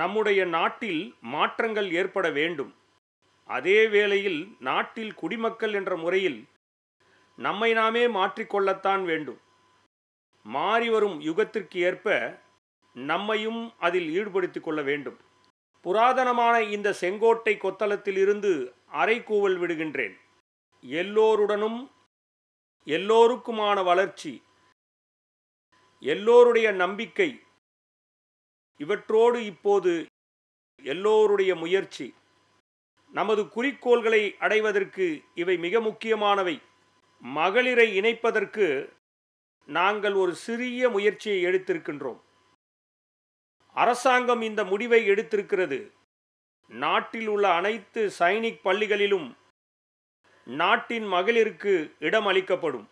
நம்முடைய நாட்டில் மாற்றங்கள் ஏற்பட வேண்டும் அதே வேளையில் நாட்டில் குடிமக்கள் என்ற முறையில் நம்மை நாமே மாற்றிக்கொள்ளத்தான் வேண்டும் மாறி வரும் யுகத்திற்கு ஏற்ப நம்மையும் அதில் ஈடுபடுத்தி கொள்ள வேண்டும் புராதனமான இந்த செங்கோட்டை கொத்தளத்திலிருந்து கூவல் விடுகின்றேன் எல்லோருடனும் எல்லோருக்குமான வளர்ச்சி எல்லோருடைய நம்பிக்கை இவற்றோடு இப்போது எல்லோருடைய முயற்சி நமது குறிக்கோள்களை அடைவதற்கு இவை மிக முக்கியமானவை மகளிரை இணைப்பதற்கு நாங்கள் ஒரு சிறிய முயற்சியை எடுத்திருக்கின்றோம் அரசாங்கம் இந்த முடிவை எடுத்திருக்கிறது நாட்டில் உள்ள அனைத்து சைனிக் பள்ளிகளிலும் நாட்டின் மகளிருக்கு இடம் அளிக்கப்படும்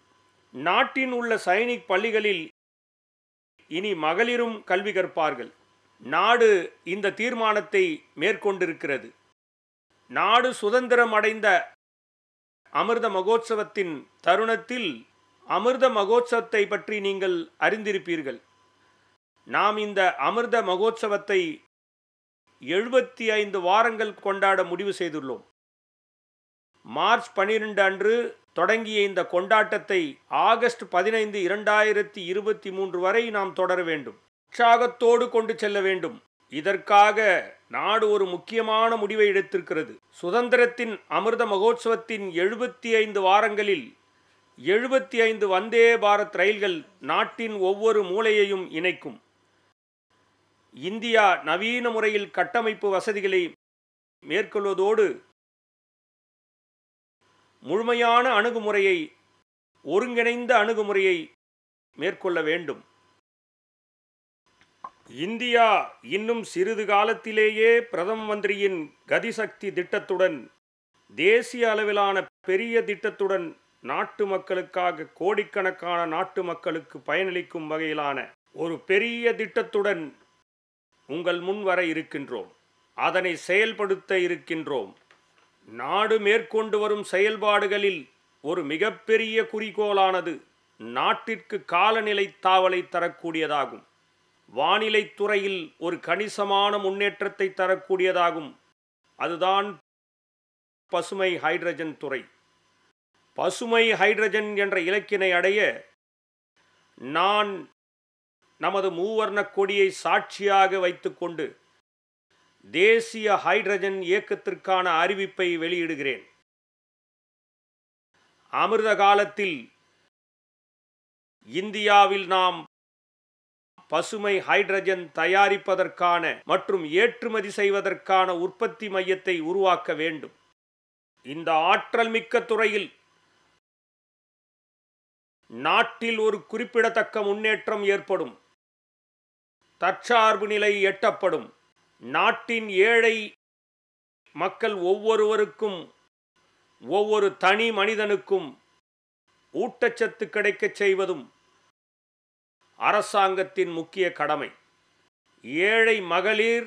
நாட்டின் உள்ள சைனிக் பள்ளிகளில் இனி மகளிரும் கல்வி கற்பார்கள் நாடு இந்த தீர்மானத்தை மேற்கொண்டிருக்கிறது நாடு சுதந்திரம் அடைந்த அமிர்த மகோத்சவத்தின் தருணத்தில் அமிர்த மகோத்சவத்தை பற்றி நீங்கள் அறிந்திருப்பீர்கள் நாம் இந்த அமிர்த மகோத்சவத்தை எழுபத்தி ஐந்து வாரங்கள் கொண்டாட முடிவு செய்துள்ளோம் மார்ச் பனிரெண்டு அன்று தொடங்கிய இந்த கொண்டாட்டத்தை ஆகஸ்ட் பதினைந்து இரண்டாயிரத்தி இருபத்தி மூன்று வரை நாம் தொடர வேண்டும் உற்சாகத்தோடு கொண்டு செல்ல வேண்டும் இதற்காக நாடு ஒரு முக்கியமான முடிவை எடுத்திருக்கிறது சுதந்திரத்தின் அமிர்த மகோத்சவத்தின் எழுபத்தி ஐந்து வாரங்களில் எழுபத்தி ஐந்து வந்தே பாரத் ரயில்கள் நாட்டின் ஒவ்வொரு மூலையையும் இணைக்கும் இந்தியா நவீன முறையில் கட்டமைப்பு வசதிகளை மேற்கொள்வதோடு முழுமையான அணுகுமுறையை ஒருங்கிணைந்த அணுகுமுறையை மேற்கொள்ள வேண்டும் இந்தியா இன்னும் சிறிது காலத்திலேயே பிரதம மந்திரியின் கதிசக்தி திட்டத்துடன் தேசிய அளவிலான பெரிய திட்டத்துடன் நாட்டு மக்களுக்காக கோடிக்கணக்கான நாட்டு மக்களுக்கு பயனளிக்கும் வகையிலான ஒரு பெரிய திட்டத்துடன் உங்கள் முன் வர இருக்கின்றோம் அதனை செயல்படுத்த இருக்கின்றோம் நாடு மேற்கொண்டு வரும் செயல்பாடுகளில் ஒரு மிகப்பெரிய குறிக்கோளானது நாட்டிற்கு காலநிலை தாவலை தரக்கூடியதாகும் வானிலை துறையில் ஒரு கணிசமான முன்னேற்றத்தை தரக்கூடியதாகும் அதுதான் பசுமை ஹைட்ரஜன் துறை பசுமை ஹைட்ரஜன் என்ற இலக்கினை அடைய நான் நமது மூவர்ண கொடியை சாட்சியாக வைத்துக்கொண்டு தேசிய ஹைட்ரஜன் இயக்கத்திற்கான அறிவிப்பை வெளியிடுகிறேன் அமிர்த காலத்தில் இந்தியாவில் நாம் பசுமை ஹைட்ரஜன் தயாரிப்பதற்கான மற்றும் ஏற்றுமதி செய்வதற்கான உற்பத்தி மையத்தை உருவாக்க வேண்டும் இந்த ஆற்றல் மிக்க துறையில் நாட்டில் ஒரு குறிப்பிடத்தக்க முன்னேற்றம் ஏற்படும் தற்சார்பு நிலை எட்டப்படும் நாட்டின் ஏழை மக்கள் ஒவ்வொருவருக்கும் ஒவ்வொரு தனி மனிதனுக்கும் ஊட்டச்சத்து கிடைக்கச் செய்வதும் அரசாங்கத்தின் முக்கிய கடமை ஏழை மகளிர்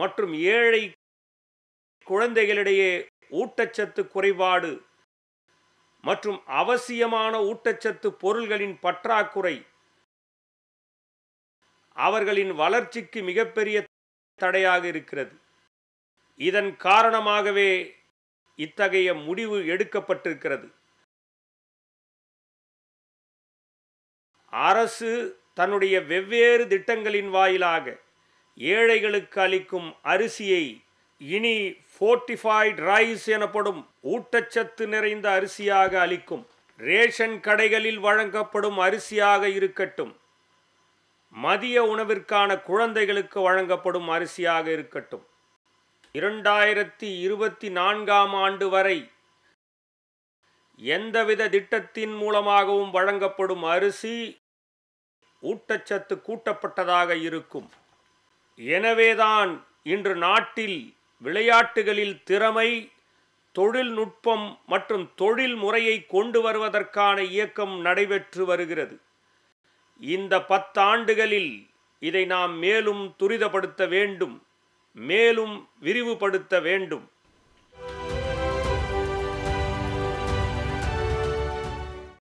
மற்றும் ஏழை குழந்தைகளிடையே ஊட்டச்சத்து குறைபாடு மற்றும் அவசியமான ஊட்டச்சத்து பொருள்களின் பற்றாக்குறை அவர்களின் வளர்ச்சிக்கு மிகப்பெரிய தடையாக இருக்கிறது இதன் காரணமாகவே இத்தகைய முடிவு எடுக்கப்பட்டிருக்கிறது அரசு தன்னுடைய வெவ்வேறு திட்டங்களின் வாயிலாக ஏழைகளுக்கு அளிக்கும் அரிசியை இனி ஃபோர்டிஃபைட் ரைஸ் எனப்படும் ஊட்டச்சத்து நிறைந்த அரிசியாக அளிக்கும் ரேஷன் கடைகளில் வழங்கப்படும் அரிசியாக இருக்கட்டும் மதிய உணவிற்கான குழந்தைகளுக்கு வழங்கப்படும் அரிசியாக இருக்கட்டும் இரண்டாயிரத்தி இருபத்தி நான்காம் ஆண்டு வரை எந்தவித திட்டத்தின் மூலமாகவும் வழங்கப்படும் அரிசி ஊட்டச்சத்து கூட்டப்பட்டதாக இருக்கும் எனவேதான் இன்று நாட்டில் விளையாட்டுகளில் திறமை தொழில்நுட்பம் மற்றும் தொழில் முறையை கொண்டு வருவதற்கான இயக்கம் நடைபெற்று வருகிறது இந்த பத்தாண்டுகளில் இதை நாம் மேலும் துரிதப்படுத்த வேண்டும் மேலும் விரிவுபடுத்த வேண்டும்